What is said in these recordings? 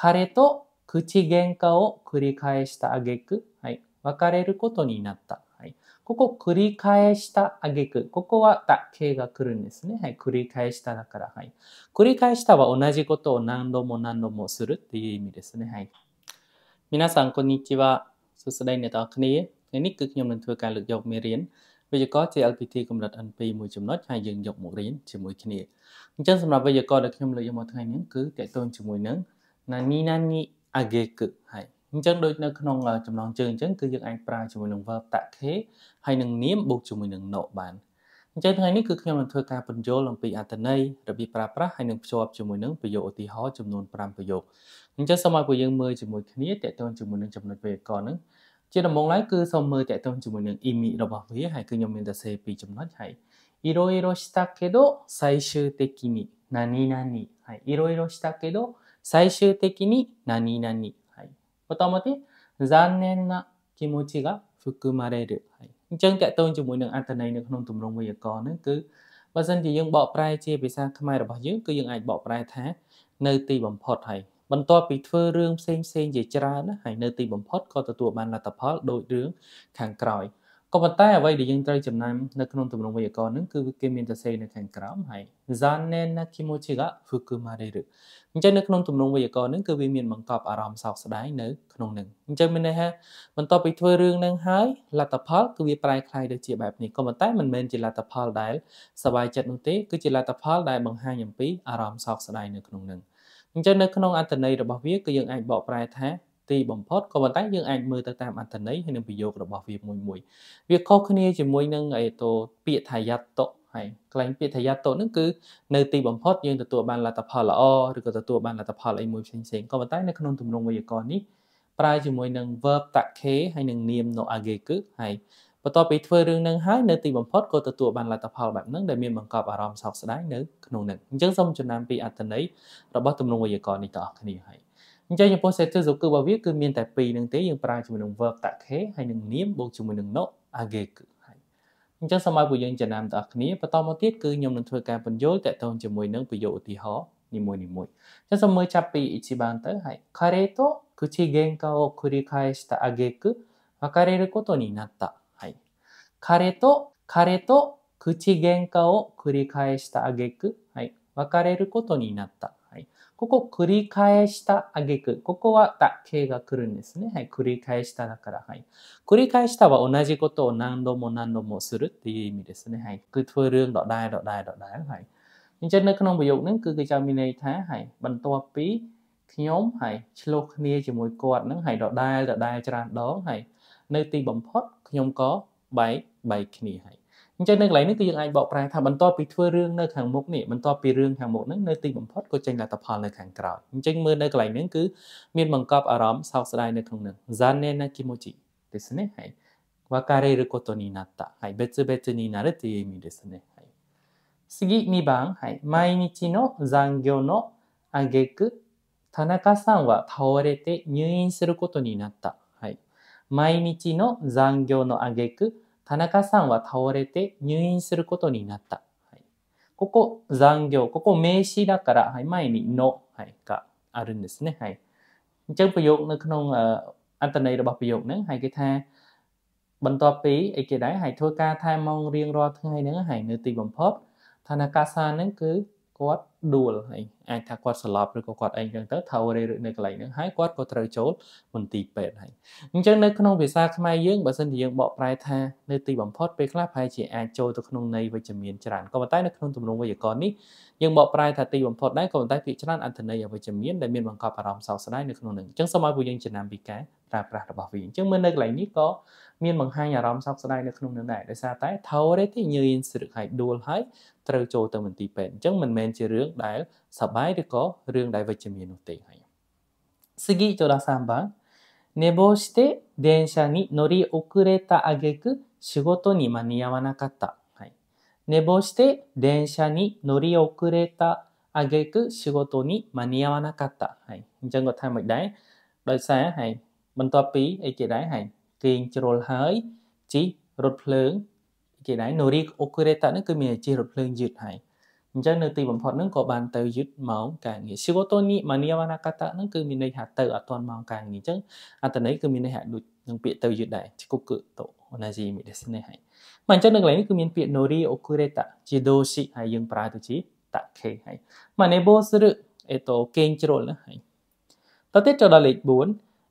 彼と口喧嘩を繰り返したあげく。はい、別れることになった。はい、ここ、繰り返したあげく。ここはだけが来るんですね。はい、繰り返しただから、はい。繰り返したは同じことを何度も何度もするっていう意味ですね。はい、皆さん、こんにちは。そして、ネタクニー。នេះគឺខんញុំនឹងធ្វើការលើកយក l p t កម្រិត N2 មួយចំណុចហើយយើងយកមករៀនជាមួយគ្នាអញ្ចឹងសម្រាប់វេយ្ nani nani ageku ហើយអញ្ចឹងដូចនៅក្នុងចំណងជើងអញ្ចឹងគឺយើងអាចប្រើជាមួយនឹង verb take ហើយនឹងនាមបូកជាមួយនឹង no បានអញ្ចឹងថ្ងៃនេះគឺខ្ញុំនឹងធ្វើការបញ្យល់អំពីអត្ថន័យរបៀបប្រើប្រាស់ហើយនឹងភ្ជាប់ជាមួយនឹងប្រយោគឧទាហរណ៍ចំនួន5ប្រយោគអញ្ចឹងសូមឲ្យពួកយើងមើលជាមួយគ្នាតើតើជាមួយនឹងចំណុចវេយ្យាករណ៍ហ្នឹងជាដំបូងឡើយគឺសូមមើលតើតើជាមួយនឹង imi របស់វាហើយគឺខ្ញុំមានតែសេ2ចំណុចហើយいろいろしたけど最終的に何々はいいろいろしたけど最終的に何々。はい。បតមកទៀត残念な気持ちが含まれるはいអញ្ចឹងតកតងជាមួយនឹងអត្ថន័យនៅក្នុងទម្រង់វេយ្យាករណ៍ហ្នឹងគឺបើសិនជាយើងបកប្រែជាភាសាខ្មែររបស់យើងគឺយើងអាចបកប្រែថានៅទីបំផុតហើយបន្ទាប់ពីធ្វើរឿងផ្សេងផ្សេងជាច្រើនណាហើយនៅទីបំផុតក៏ទទួលបានលទ្ធផលដូចរឿងខាងក្រោយក៏ប៉ុន្តែអ្វីដែលយើងត្រូវចំណាំនៅក្នុងទម្រង់វេយ្យាករណ៍ហ្នឹងគឺគេមានសរសេរនៅខាងក្រោមហើយ zanen na kimochi ga fukumareru អញ្ចឹងនៅក្នុងទម្រង់វេយ្យាករណ៍ហ្នឹងគឺវាមានបង្កប់អារម្មណ៍សោកស្ដាយនៅក្នុងហ្នឹងអញ្ចឹងមានន័យថាបន្ទាប់ពីធ្វើរឿងហ្នឹងហើយលទ្ធផលគឺវាប្រែคล้ายទៅជាបែបនេះក៏ប៉ុន្តែមិនមែនជាលទ្ធផលដែលសบายចិត្តនោះទេគឺជាលទ្ធផលដែលបង្ហាញអំពីអារម្មណ៍សោកស្ដាយនៅក្នុងហ្នឹងអញ្ចឹងនៅក្នុងអត្ថន័យរបស់វាគឺយើងអាចបកប្រែថាទីបំផុតក៏ប៉ុន្តែយើងអាចមើលទៅតាមអត្ថន័យហើយនឹងប្រយោគរបស់វាមួយមួយវាខុសគ្នាជាមួយនឹងអេតូពាក្យថាយតុហើយក្លែងពាក្យថាយតុនឹងគឺនៅទីបំផុតយើងទទួលបានលទ្ធផលល្អឬក៏ទទួលបានលទ្ធផលអីមួយផ្សេងផ្សេងក៏ប៉ុន្តែនៅក្នុងទម្រង់វេយ្យាករណ៍នេះប្រើជាមួយនឹង verb take ហើយនឹងនាម no age គឺហើយបន្ទាប់ពីធ្វើរឿងនឹងហើយនៅទីបំផុតក៏ទទួលបានលទ្ធផលបែបហ្នឹងដែលមានបង្កប់អារម្មណ៍សោកស្ដាយនៅក្នុងនឹងអញ្ចឹងសូមចំណាំពីអត្ថន័យរបស់ទម្រង់វេយ្យាករណ៍នេះតអស់គ្នាហើយអញ្ចឹងចំពោះ status របស់គឺរបស់វាគឺមានតែពីរនឹងទេយើងប្រើជាមួយនឹង verb តាក់ខេហើយនឹង name បូកជាមួយនឹង no ageku ហើយអញ្ចឹងសម័យពួកយើងចំណាំទាំងអស់គ្នាបន្តមកទៀតគឺខ្ញុំនឹងធ្វើការបញ្យល់តកតងជាមួយនឹងប្រយោគឧទាហរណ៍នីមួយនីមួយអញ្ចឹងសូមមើលចាប់ពី ichiban ទៅហើយ kare to kuchi genka o kurikaeshita ageku wakareru koto ni natta はい kare to kare to 口喧嘩を繰り返した挙句、はい、別れることになった。はい、ここ繰り返した挙句、ここはだけが来るんですね。はい、繰り返しただから、はい。繰り返したは同じことを何度も何度もするっていう意味ですね。はい、គឺធ្វើរឿងដដែលដដែលដដែលはいអញ្ចឹងនៅក្នុងប្រយោគហ្នឹងគឺគេចាំមានន័យថាហើយបន្ទាប់ពីខ្ញុំហើយឆ្លោះគ្នាជាមួយគាត់ហ្នឹងហើយដដែលដដែលច្រើនដងហើយនៅទីបំផុតខ្ញុំក៏បែកបែកគ្នាហើយใจในหลายนี่ก็ยังไอ้บอกแปลงทำมันต่อไปทั่วเรื่องในทางมุกนี่มันต่อไปเรื่องทางมุกนั่นในตีมพอดก็จะในตาพอนในทางกล่าวใจเมื่อในไหลนี่คือมีบังกับอารมณ์สาวสลายในทางหนึ่งจันเนนักิโมจิเดสเน่ไห้ว่าการเรื่องก็ตัวนี้นัตตาไห้เบื้อเบื้อนี้นั่นเตี่ยมีเดสเน่ไห้สิ่งที่บังไห้ไม่นิจิโนจังเกียวโนอันเกกุทานาคสซังว่าทาวเรต์入院することになったไห้ไม่นิจิโนจังเกียวโนอันเกกุ田中さんは倒れて入院することになった。ここ残業、ここ名詞だから、はい、前にの、はい、があるんですね。はい。ちょっとよくの、あんたの色ばっぷよくね。はい、けた、ぶんとっぴ、いけない。はい、とか、たいもん、りんろ、たいね。はい、ぬてぃぶんぽ。田中さんね、く、こわっដួលអីអាចថាគាត់ស្លាប់ឬក៏គាត់អីចឹងទៅថៅរេរនៅកន្លែងហ្នឹងហើយគាត់ក៏ត្រូវចូលមន្ទីរពេទ្យហើយអញ្ចឹងនៅក្នុងភាសាខ្មែរយើងបើសិនជាយើងបកប្រែថានៅទីបំផុតពេលខ្លះប្រហែលជាអាចចូលទៅក្នុងន័យវិជ្ជមានច្រើនក៏ប៉ុន្តែនៅក្នុងទម្រង់វេយ្យាករណ៍នេះយើងបកប្រែថាទីបំផុតដែរក៏ប៉ុន្តែពាក្យច្រើនអត្ថន័យអវិជ្ជមានដែលមានបង្កប់អារម្មណ៍សោកស្ដាយនៅក្នុងនឹងអញ្ចឹងសូមឲ្យពួកយើងចំណាំពីការប្រើប្រាស់របស់វាអញ្ចឹងមើលនៅកន្លែងនេះក៏មានបង្ហាញអារម្មណ៍សោកស្ដាយនៅក្នុងនោះដែរដោយសារតែថោរេទីញៀនស្រឹកហើយដួលហើយត្រូវចូលទៅមន្ទីរពេទ្យអញ្ចឹងមិនមែនជារឿងដែលសប្បាយឬក៏រឿងដែលវិជ្ជមាននោះទេហើយសិគីចោដាសាមបាន寝坊して電車に乗り遅れた挙句仕事に間に合わなかった。はい。寝坊して電車に乗り遅れた挙句仕事に間に合わなかった。はい。អញ្ចឹងគាត់ថាមិនដែរដោយសារហើយបន្ទាប់ពីអីគេដែរហើយទាញជ្រុលហើយជីរថភ្លើងគេណៃណូរីអូកូរ៉េតាហ្នឹងគឺមានជីរថភ្លើងយឺតហើយអញ្ចឹងនៅទីបំផុតហ្នឹងក៏បានទៅយឺតម៉ោងការងារសិកូតូនីម៉ានីវ៉ាណាកាតាហ្នឹងគឺមានន័យថាទៅអត់ទាន់ម៉ោងការងារអញ្ចឹងអត្តន័យគឺមានន័យថាដូចនឹងពាក្យទៅយឺតដែរឈប់គឺតូអូណាជីមីដេសនេះហើយមកអញ្ចឹងនៅកន្លែងនេះគឺមាន ពាក្យណូរីអូកូរ៉េតាជាដូស៊ីហើយយើងប្រើទៅជាតាក់ខេហើយម៉ានេបូសឬអេតូកេងជ្រុលណាហើយតទៅចូលដល់លេខ4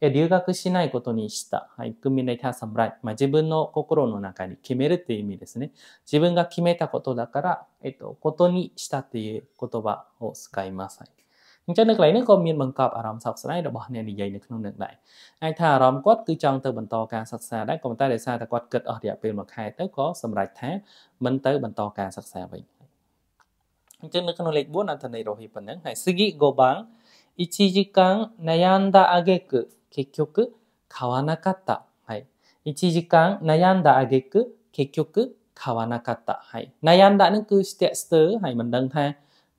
留学しないことにした。はい。クミネタサムライ。まあ、自分の心の中に決めるっていう意味ですね。自分が決めたことだから、えっと、ことにしたっていう言葉を使います。はいអញ្ចឹងនៅកន្លែងនេះក៏មានបង្កប់អារម្មណ៍សោកស្ដាយរបស់អ្នកនិយាយនៅក្នុងនឹងដែរអាចថាអារម្មណ៍គាត់គឺចង់ទៅបន្តការសិក្សាដែរក៏ប៉ុន្តែដោយសារតែគាត់គិតអស់រយៈពេល1ខែទៅក៏សម្រេចថាមិនទៅបន្តការសិក្សាវិញអញ្ចឹងនៅក្នុងលេខ4អត្ថន័យរហីប៉ុណ្ណឹងហើយ Sigi Gobang 1時間悩んだ挙句結局買わなかった。はい。1時間悩んだ挙句結局買わなかった。はい。悩んだនឹងគឺស្ទាក់ស្ទើរហើយមិនដឹងថា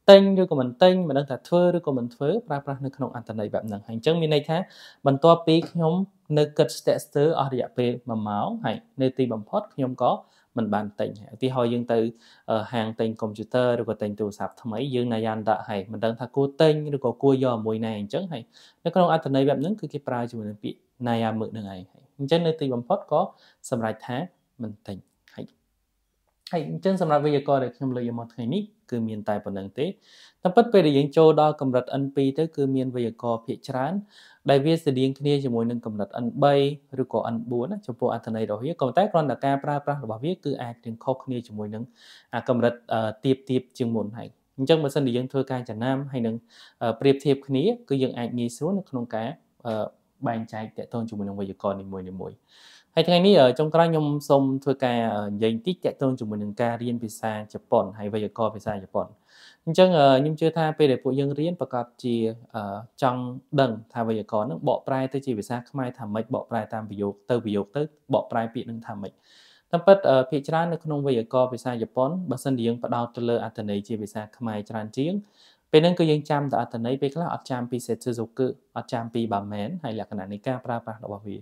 ទិញឬក៏មិនទិញមិនដឹងថាធ្វើឬក៏មិនធ្វើប្រើប្រាស់នៅក្នុងអត្តន័យបែបហ្នឹងហើយអញ្ចឹងមានន័យថាបន្ទាប់ពីខ្ញុំនៅគិតស្ទាក់ស្ទើរអស់រយៈពេល1ម៉ោងហើយនៅទីបំផុតខ្ញុំក៏មិនបានទិញឧទាហរណ៍យើងទៅហាងទិញកុំព្យូទ័រឬក៏ទិញទូរស័ព្ទថ្មីយើងណាយ៉ាងដាក់ហើយមិនដឹងថាគួរទិញឬក៏គួរយកមួយណាអញ្ចឹងហើយនៅក្នុងអត្ថន័យបែបហ្នឹងគឺគេប្រើជាមួយនឹងពាក្យណាយ៉ាមឹកនឹងឯងហើយអញ្ចឹងនៅទីបំផុតក៏សម្រេចថាមិនទិញហើយអញ្ចឹងសម្រាប់វិទ្យាករដែលខ្ញុំលើកយកមកថ្ងៃនេះគឺមានតែប៉ុណ្្នឹងទេតែពិតពេលដែលយើងចូលដល់កម្រិត N2 ទៅ គឺមានវិទ្យាករភាគច្រើន ដែលវាស្តៀងគ្នាជាមួយនឹងកម្រិត N3 ឬក៏ N4 ណាចំពោះអត្ថន័យរបស់វាក៏តែគ្រាន់តែការប្រើប្រាស់របស់វាគឺអាចរៀងខុសគ្នាជាមួយនឹងកម្រិតទៀបទៀបជាងមុនហើយអញ្ចឹងបើសិនជាយើងធ្វើការចំណាំហើយនឹងប្រៀបធៀបគ្នាគឺយើងអាចងាយស្រួលនៅក្នុងការបែងចែកតកតងជាមួយនឹងវិទ្យាករនីមួយៗហើយថ្ងៃនេះចុងក្រោយខ្ញុំសូមធ្វើការនិយាយបន្តិចទាក់ទងជាមួយនឹងការរៀនភាសាជប៉ុនហើយវេយ្យាករណ៍ភាសាជប៉ុនអញ្ចឹងខ្ញុំជឿថាពេលដែលពួកយើងរៀនប្រកបជាចង់ដឹងថាវេយ្យាករណ៍នឹងបកប្រែទៅជាភាសាខ្មែរថាម៉េចបកប្រែតាមប្រយោគទៅប្រយោគទៅបកប្រែពាក្យនឹងថាម៉េចតាមពិតភាគច្រើននៅក្នុងវេយ្យាករណ៍ភាសាជប៉ុនបើសិនជាយើងផ្ដោតទៅលើអត្ថន័យជាភាសាខ្មែរច្រើនជាងពេលហ្នឹងគឺយើងចាំតែអត្ថន័យពេលខ្លះអត់ចាំពី setsuzoku អត់ចាំពី bamen ហើយលក្ខណៈនៃការប្រើប្រាស់របស់វា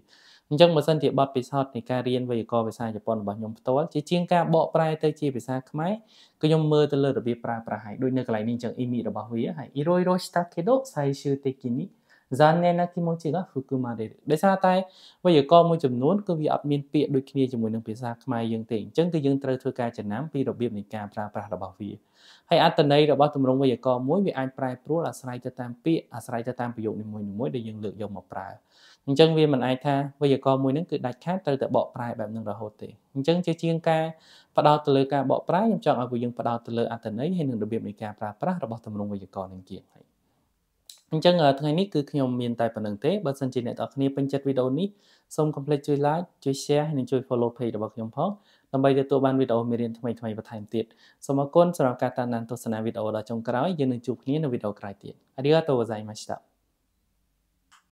អញ្ចឹងបើសិនជាបទពិសោធន៍នៃការរៀនវេយ្យាករណ៍ភាសាជប៉ុនរបស់ខ្ញុំផ្ទាល់ជាជាងការបកប្រែទៅជាភាសាខ្មែរគឺខ្ញុំមើលទៅលើរបៀបប្រើប្រាស់ហើយដូចនៅកន្លែងនេះអញ្ចឹងអ៊ីមីរបស់វាហើយ Iroi ro shita kedo saishu tekini 残念な気持ちが含まれるដោយសារតែវេយ្យាករណ៍មួយចំនួនគឺវាអត់មានពាក្យដូចគ្នាជាមួយនឹងភាសាខ្មែរយើងទេអញ្ចឹងគឺយើងត្រូវធ្វើការចំណាំពីរបៀបនៃការប្រើប្រាស់របស់វាហើយអត្តន័យរបស់ទម្រង់វេយ្យាករណ៍មួយវាអាចប្រែប្រួលអាស្រ័យទៅតាមពាក្យអាស្រ័យទៅតាមប្រយោគនីមួយៗដែលយើងលើកយកមកប្រើអញ្ចឹងវាមិនអាចថាវេយ្យាករណ៍មួយហ្នឹងគឺដាច់ខាតត្រូវតែបកប្រែបែបហ្នឹងរហូតទេអញ្ចឹងជាជាងការផ្ដោតទៅលើការបកប្រែខ្ញុំចង់ឲ្យពួកយើងផ្ដោតទៅលើអត្តន័យហើយនិងរបៀបនៃការប្រើប្រាស់របស់ទម្រង់វេយ្យាករណ៍នឹងទៀតអញ្ចឹងថ្ងៃនេះគឺខ្ញុំមានតែប៉ុណ្្នឹងទេបើសិនជាអ្នកទាំងគ្នាពេញចិត្តវីដេអូនេះសូមកុំភ្លេចជួយ like ជួយ share និងជួយ follow page របស់ខ្ញុំផងដើម្បីទទួលបានវីដេអូមេរៀនថ្មីៗបន្ថែមទៀតសូមអរគុណសម្រាប់ការតាមដានទស្សនាវីដេអូដល់ចុងក្រោយយើងនឹងជួបគ្នានៅវីដេអូក្រោយទៀត Arigatou gozaimashita